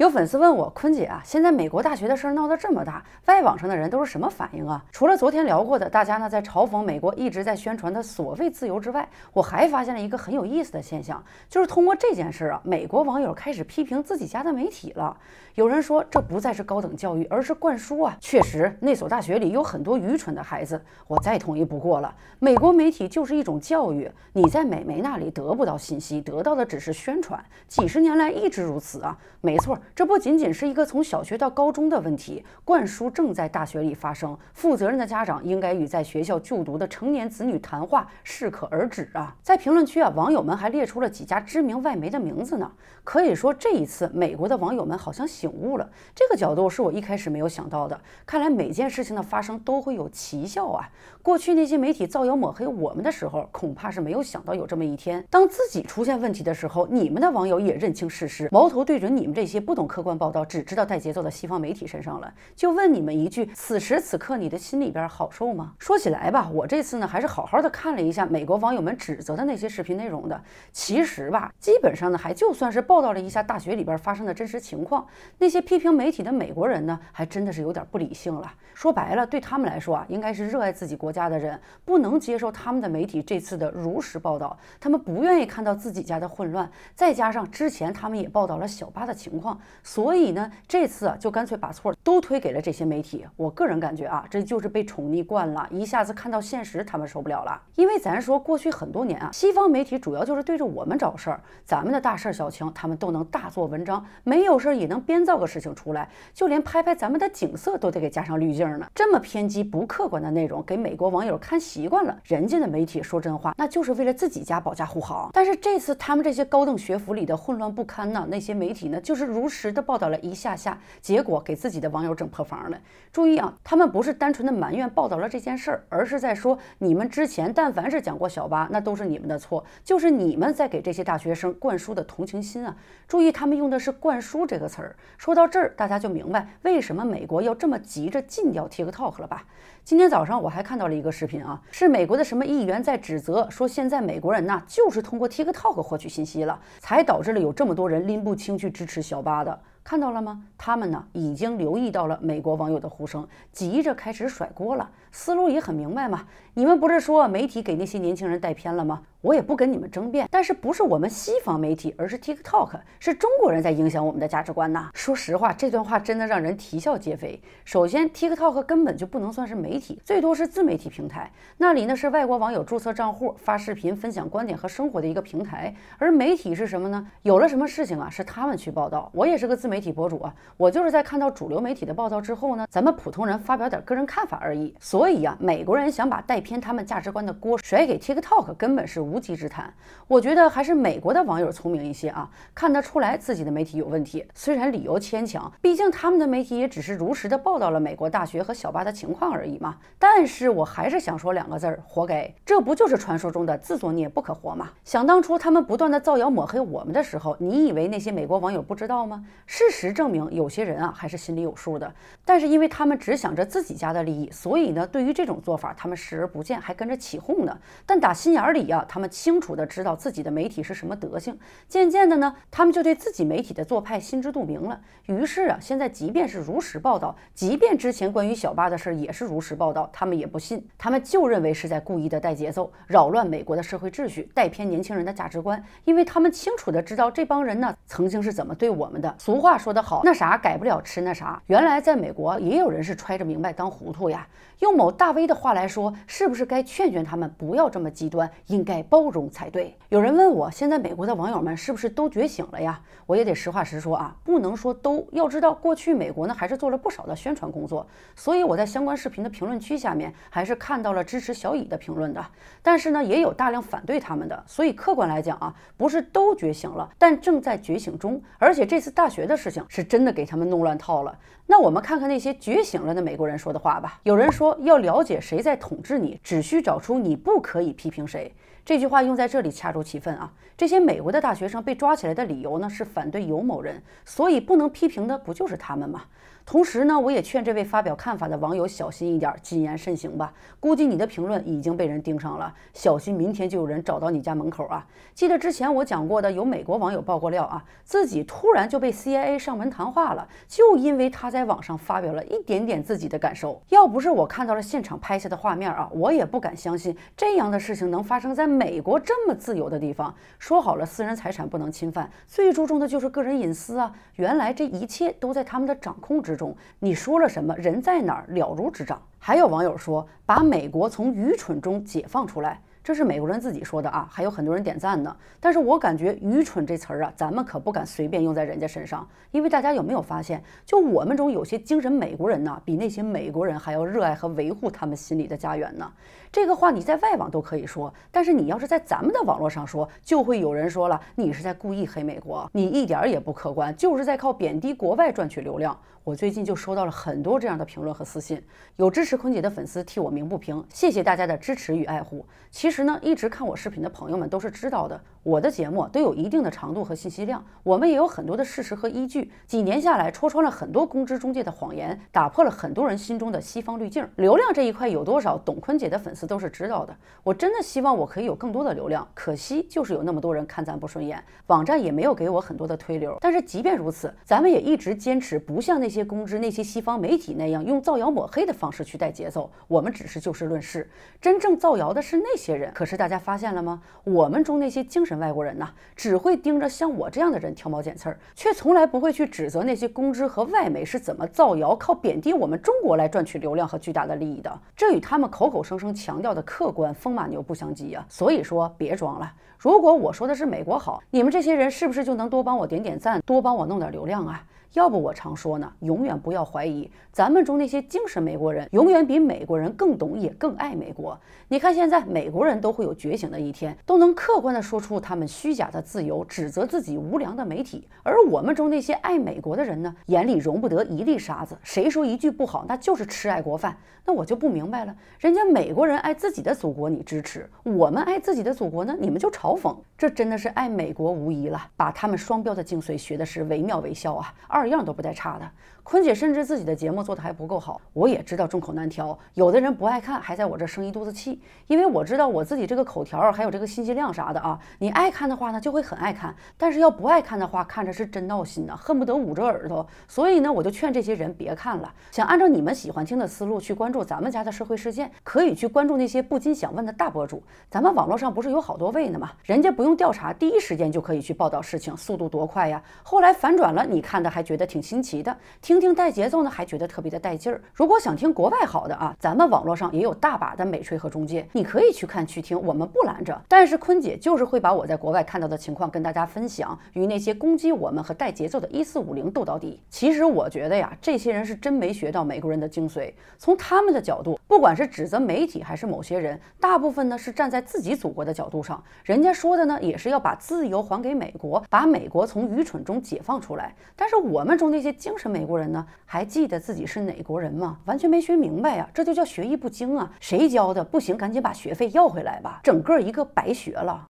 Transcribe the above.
有粉丝问我，坤姐啊，现在美国大学的事闹得这么大，外网上的人都是什么反应啊？除了昨天聊过的，大家呢在嘲讽美国一直在宣传的所谓自由之外，我还发现了一个很有意思的现象，就是通过这件事啊，美国网友开始批评自己家的媒体了。有人说这不再是高等教育，而是灌输啊。确实，那所大学里有很多愚蠢的孩子，我再同意不过了。美国媒体就是一种教育，你在美媒那里得不到信息，得到的只是宣传，几十年来一直如此啊。没错。这不仅仅是一个从小学到高中的问题，灌输正在大学里发生。负责任的家长应该与在学校就读的成年子女谈话，适可而止啊！在评论区啊，网友们还列出了几家知名外媒的名字呢。可以说，这一次美国的网友们好像醒悟了。这个角度是我一开始没有想到的。看来每件事情的发生都会有奇效啊！过去那些媒体造谣抹黑我们的时候，恐怕是没有想到有这么一天，当自己出现问题的时候，你们的网友也认清事实，矛头对准你们这些不懂。客观报道只知道带节奏的西方媒体身上了，就问你们一句：此时此刻你的心里边好受吗？说起来吧，我这次呢还是好好的看了一下美国网友们指责的那些视频内容的。其实吧，基本上呢还就算是报道了一下大学里边发生的真实情况。那些批评媒体的美国人呢，还真的是有点不理性了。说白了，对他们来说啊，应该是热爱自己国家的人，不能接受他们的媒体这次的如实报道，他们不愿意看到自己家的混乱。再加上之前他们也报道了小巴的情况。所以呢，这次就干脆把错都推给了这些媒体。我个人感觉啊，这就是被宠溺惯了，一下子看到现实，他们受不了了。因为咱说过去很多年啊，西方媒体主要就是对着我们找事儿，咱们的大事儿小情，他们都能大做文章，没有事儿也能编造个事情出来，就连拍拍咱们的景色都得给加上滤镜呢。这么偏激不客观的内容，给美国网友看习惯了，人家的媒体说真话，那就是为了自己家保驾护航。但是这次他们这些高等学府里的混乱不堪呢，那些媒体呢，就是如。实的报道了一下下，结果给自己的网友整破防了。注意啊，他们不是单纯的埋怨报道了这件事儿，而是在说你们之前但凡是讲过小巴，那都是你们的错，就是你们在给这些大学生灌输的同情心啊。注意，他们用的是“灌输”这个词儿。说到这儿，大家就明白为什么美国要这么急着禁掉 TikTok 了吧？今天早上我还看到了一个视频啊，是美国的什么议员在指责，说现在美国人呐，就是通过 TikTok 获取信息了，才导致了有这么多人拎不清去支持小巴。的。看到了吗？他们呢，已经留意到了美国网友的呼声，急着开始甩锅了。思路也很明白嘛，你们不是说媒体给那些年轻人带偏了吗？我也不跟你们争辩，但是不是我们西方媒体，而是 TikTok，是中国人在影响我们的价值观呐。说实话，这段话真的让人啼笑皆非。首先，TikTok 根本就不能算是媒体，最多是自媒体平台。那里呢是外国网友注册账户发视频、分享观点和生活的一个平台。而媒体是什么呢？有了什么事情啊，是他们去报道。我也是个自媒体博主啊，我就是在看到主流媒体的报道之后呢，咱们普通人发表点个人看法而已。所以啊，美国人想把带偏他们价值观的锅甩给 TikTok，根本是无。无稽之谈，我觉得还是美国的网友聪明一些啊，看得出来自己的媒体有问题，虽然理由牵强，毕竟他们的媒体也只是如实的报道了美国大学和小巴的情况而已嘛。但是我还是想说两个字儿，活该，这不就是传说中的自作孽不可活吗？想当初他们不断的造谣抹黑我们的时候，你以为那些美国网友不知道吗？事实证明，有些人啊还是心里有数的，但是因为他们只想着自己家的利益，所以呢，对于这种做法，他们视而不见，还跟着起哄呢。但打心眼里啊，他。他们清楚的知道自己的媒体是什么德性。渐渐的呢，他们就对自己媒体的做派心知肚明了。于是啊，现在即便是如实报道，即便之前关于小巴的事也是如实报道，他们也不信，他们就认为是在故意的带节奏，扰乱美国的社会秩序，带偏年轻人的价值观。因为他们清楚的知道这帮人呢，曾经是怎么对我们的。俗话说得好，那啥改不了吃那啥。原来在美国也有人是揣着明白当糊涂呀。用某大 V 的话来说，是不是该劝劝他们不要这么极端？应该。包容才对。有人问我，现在美国的网友们是不是都觉醒了呀？我也得实话实说啊，不能说都。要知道，过去美国呢还是做了不少的宣传工作，所以我在相关视频的评论区下面还是看到了支持小乙的评论的。但是呢，也有大量反对他们的。所以客观来讲啊，不是都觉醒了，但正在觉醒中。而且这次大学的事情是真的给他们弄乱套了。那我们看看那些觉醒了的美国人说的话吧。有人说，要了解谁在统治你，只需找出你不可以批评谁。这句话用在这里恰如其分啊！这些美国的大学生被抓起来的理由呢，是反对尤某人，所以不能批评的不就是他们吗？同时呢，我也劝这位发表看法的网友小心一点，谨言慎行吧。估计你的评论已经被人盯上了，小心明天就有人找到你家门口啊！记得之前我讲过的，有美国网友爆过料啊，自己突然就被 CIA 上门谈话了，就因为他在网上发表了一点点自己的感受。要不是我看到了现场拍下的画面啊，我也不敢相信这样的事情能发生在美国这么自由的地方。说好了，私人财产不能侵犯，最注重的就是个人隐私啊！原来这一切都在他们的掌控之中。中你说了什么？人在哪儿了如指掌。还有网友说，把美国从愚蠢中解放出来，这是美国人自己说的啊。还有很多人点赞呢。但是我感觉“愚蠢”这词儿啊，咱们可不敢随便用在人家身上。因为大家有没有发现，就我们中有些精神美国人呢，比那些美国人还要热爱和维护他们心里的家园呢？这个话你在外网都可以说，但是你要是在咱们的网络上说，就会有人说了，你是在故意黑美国，你一点也不客观，就是在靠贬低国外赚取流量。我最近就收到了很多这样的评论和私信，有支持坤姐的粉丝替我鸣不平，谢谢大家的支持与爱护。其实呢，一直看我视频的朋友们都是知道的，我的节目都有一定的长度和信息量，我们也有很多的事实和依据。几年下来，戳穿了很多公知中介的谎言，打破了很多人心中的西方滤镜。流量这一块有多少，懂坤姐的粉丝都是知道的。我真的希望我可以有更多的流量，可惜就是有那么多人看咱不顺眼，网站也没有给我很多的推流。但是即便如此，咱们也一直坚持，不向那。那些公知、那些西方媒体那样用造谣抹黑的方式去带节奏，我们只是就事论事。真正造谣的是那些人。可是大家发现了吗？我们中那些精神外国人呢，只会盯着像我这样的人挑毛拣刺儿，却从来不会去指责那些公知和外媒是怎么造谣、靠贬低我们中国来赚取流量和巨大的利益的。这与他们口口声声强调的客观、风马牛不相及呀。所以说，别装了。如果我说的是美国好，你们这些人是不是就能多帮我点点赞，多帮我弄点流量啊？要不我常说呢，永远不要怀疑咱们中那些精神美国人，永远比美国人更懂也更爱美国。你看现在美国人都会有觉醒的一天，都能客观的说出他们虚假的自由，指责自己无良的媒体。而我们中那些爱美国的人呢，眼里容不得一粒沙子，谁说一句不好，那就是吃爱国饭。那我就不明白了，人家美国人爱自己的祖国，你支持；我们爱自己的祖国呢，你们就嘲讽。这真的是爱美国无疑了，把他们双标的精髓学的是惟妙惟肖啊！二。二样都不带差的，坤姐深知自己的节目做的还不够好，我也知道众口难调，有的人不爱看还在我这生一肚子气，因为我知道我自己这个口条还有这个信息量啥的啊，你爱看的话呢就会很爱看，但是要不爱看的话，看着是真闹心呐，恨不得捂着耳朵。所以呢，我就劝这些人别看了，想按照你们喜欢听的思路去关注咱们家的社会事件，可以去关注那些不禁想问的大博主，咱们网络上不是有好多位呢吗？人家不用调查，第一时间就可以去报道事情，速度多快呀！后来反转了，你看的还。觉得挺新奇的，听听带节奏的还觉得特别的带劲儿。如果想听国外好的啊，咱们网络上也有大把的美吹和中介，你可以去看去听，我们不拦着。但是坤姐就是会把我在国外看到的情况跟大家分享，与那些攻击我们和带节奏的一四五零斗到底。其实我觉得呀，这些人是真没学到美国人的精髓。从他们的角度，不管是指责媒体还是某些人，大部分呢是站在自己祖国的角度上。人家说的呢，也是要把自由还给美国，把美国从愚蠢中解放出来。但是我。我们中那些精神美国人呢？还记得自己是哪国人吗？完全没学明白呀！这就叫学艺不精啊！谁教的不行，赶紧把学费要回来吧！整个一个白学了。